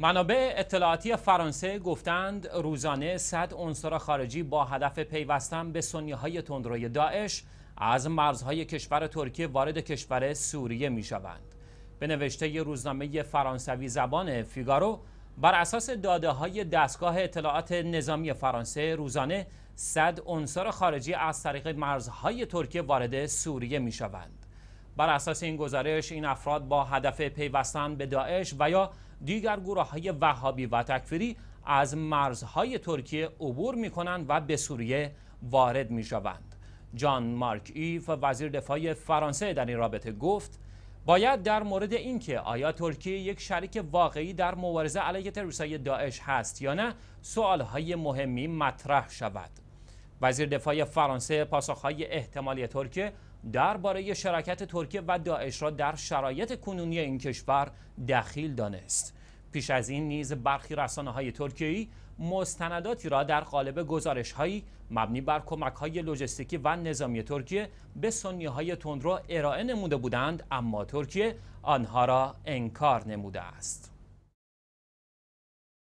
منابع اطلاعاتی فرانسه گفتند روزانه 100 عنصر خارجی با هدف پیوستن به سنیهای تندروی داعش از مرزهای کشور ترکیه وارد کشور سوریه می شوند. به نوشته روزنامه فرانسوی زبان فیگارو بر اساس داده های دستگاه اطلاعات نظامی فرانسه روزانه 100 عنصر خارجی از طریق مرزهای ترکیه وارد سوریه می شوند. بر اساس این گزارش این افراد با هدف پیوستن به داعش و یا دیگر گروه های وهابی و تکفیری از مرزهای ترکیه عبور می کنند و به سوریه وارد می شوند. جان مارک ایف وزیر دفاع فرانسه در این رابطه گفت باید در مورد اینکه آیا ترکیه یک شریک واقعی در مبارزه علیه تروریست‌های داعش هست یا نه سوالهای مهمی مطرح شود وزیر دفاع فرانسه پاسخهای احتمالی ترکیه درباره شراکت ترکیه و داعش را در شرایط کنونی این کشور دخیل دانست. پیش از این نیز برخی رسانه های ترکیه‌ای مستنداتی را در قالب گزارش مبنی بر کمک های لوجستیکی و نظامی ترکیه به سنی های تندرو ارائه نموده بودند اما ترکیه آنها را انکار نموده است.